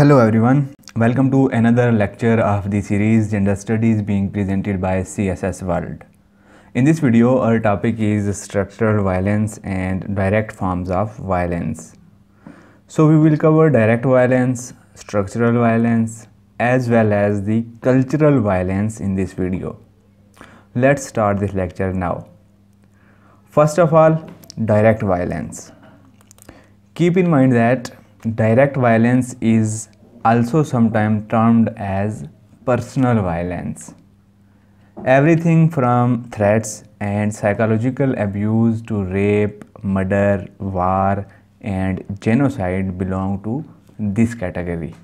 Hello everyone, welcome to another lecture of the series Gender Studies being presented by CSS World. In this video, our topic is structural violence and direct forms of violence. So we will cover direct violence, structural violence, as well as the cultural violence in this video. Let's start this lecture now. First of all, direct violence. Keep in mind that Direct violence is also sometimes termed as personal violence. Everything from threats and psychological abuse to rape, murder, war, and genocide belong to this category.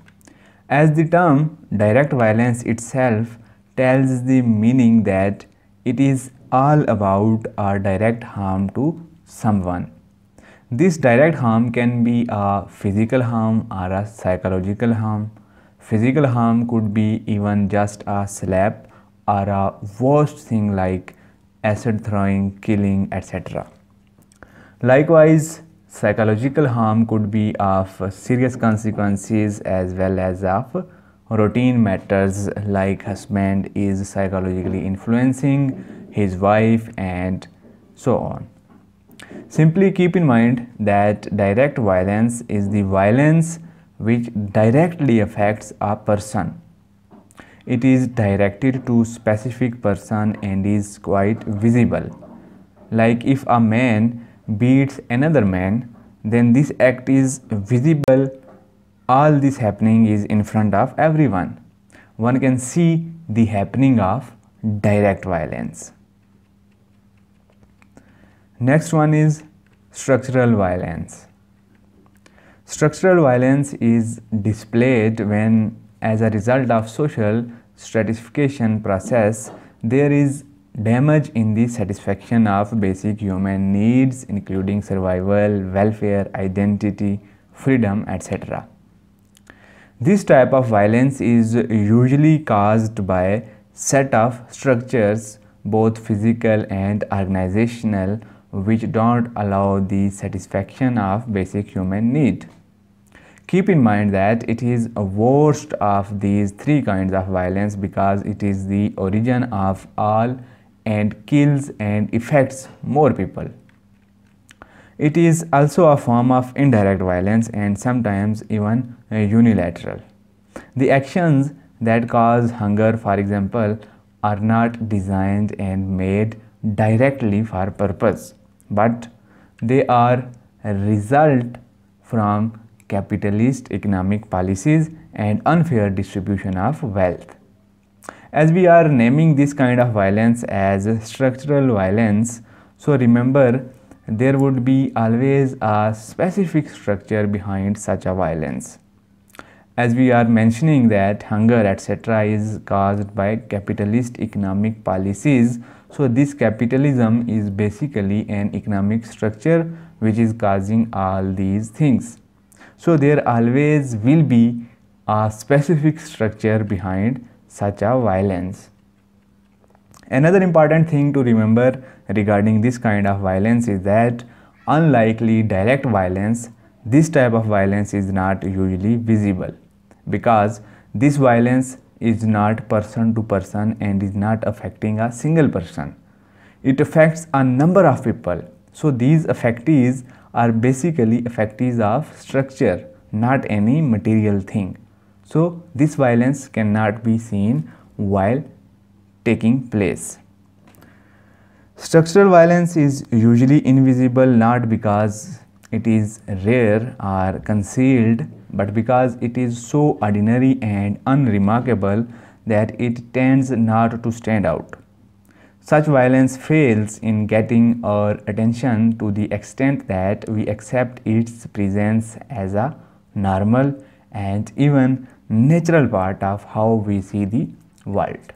As the term direct violence itself tells the meaning that it is all about a direct harm to someone this direct harm can be a physical harm or a psychological harm. Physical harm could be even just a slap or a worst thing like acid throwing, killing, etc. Likewise, psychological harm could be of serious consequences as well as of routine matters like husband is psychologically influencing his wife and so on. Simply keep in mind that direct violence is the violence which directly affects a person. It is directed to specific person and is quite visible. Like if a man beats another man, then this act is visible. All this happening is in front of everyone. One can see the happening of direct violence. Next one is structural violence. Structural violence is displayed when as a result of social stratification process there is damage in the satisfaction of basic human needs including survival, welfare, identity, freedom etc. This type of violence is usually caused by set of structures both physical and organizational which don't allow the satisfaction of basic human need. Keep in mind that it is a worst of these three kinds of violence because it is the origin of all and kills and affects more people. It is also a form of indirect violence and sometimes even unilateral. The actions that cause hunger, for example, are not designed and made directly for purpose but they are result from capitalist economic policies and unfair distribution of wealth. As we are naming this kind of violence as structural violence, so remember there would be always a specific structure behind such a violence as we are mentioning that hunger etc is caused by capitalist economic policies so this capitalism is basically an economic structure which is causing all these things so there always will be a specific structure behind such a violence another important thing to remember regarding this kind of violence is that unlikely direct violence this type of violence is not usually visible because this violence is not person to person and is not affecting a single person. It affects a number of people. So these affectees are basically affectees of structure, not any material thing. So this violence cannot be seen while taking place. Structural violence is usually invisible not because it is rare or concealed but because it is so ordinary and unremarkable that it tends not to stand out. Such violence fails in getting our attention to the extent that we accept its presence as a normal and even natural part of how we see the world.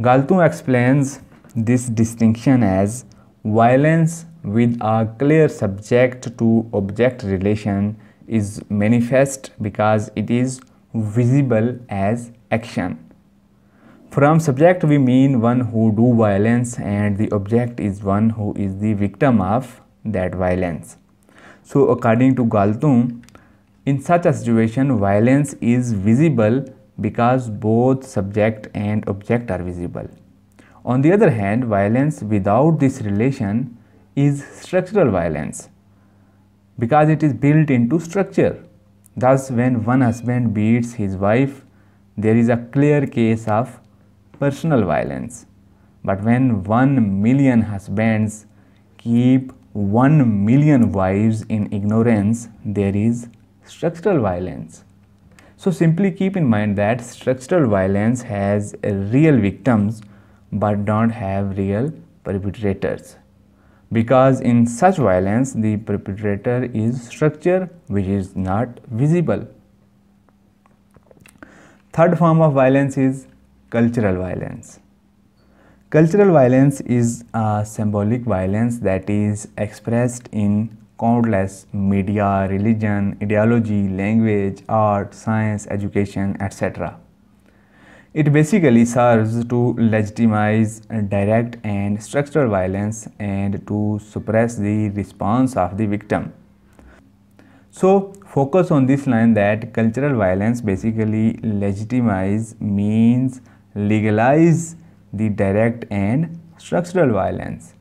Galtung explains this distinction as violence with a clear subject to object relation is manifest because it is visible as action. From subject we mean one who do violence and the object is one who is the victim of that violence. So according to Galtung, in such a situation violence is visible because both subject and object are visible. On the other hand, violence without this relation is structural violence because it is built into structure. Thus, when one husband beats his wife, there is a clear case of personal violence. But when one million husbands keep one million wives in ignorance, there is structural violence. So simply keep in mind that structural violence has real victims but don't have real perpetrators because in such violence the perpetrator is structure which is not visible third form of violence is cultural violence cultural violence is a symbolic violence that is expressed in countless media religion ideology language art science education etc it basically serves to legitimize direct and structural violence and to suppress the response of the victim. So focus on this line that cultural violence basically legitimize means legalize the direct and structural violence.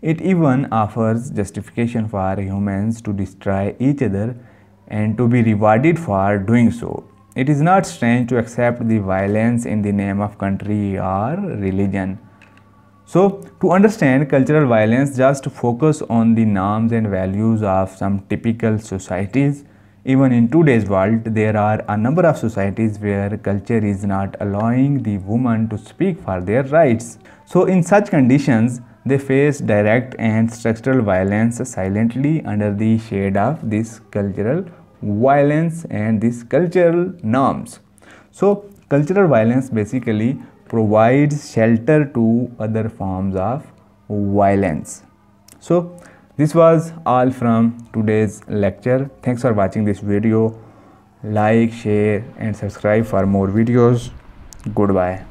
It even offers justification for humans to destroy each other and to be rewarded for doing so. It is not strange to accept the violence in the name of country or religion. So, to understand cultural violence, just focus on the norms and values of some typical societies. Even in today's world, there are a number of societies where culture is not allowing the woman to speak for their rights. So, in such conditions, they face direct and structural violence silently under the shade of this cultural violence and these cultural norms. So cultural violence basically provides shelter to other forms of violence. So this was all from today's lecture. Thanks for watching this video. Like, share and subscribe for more videos. Goodbye.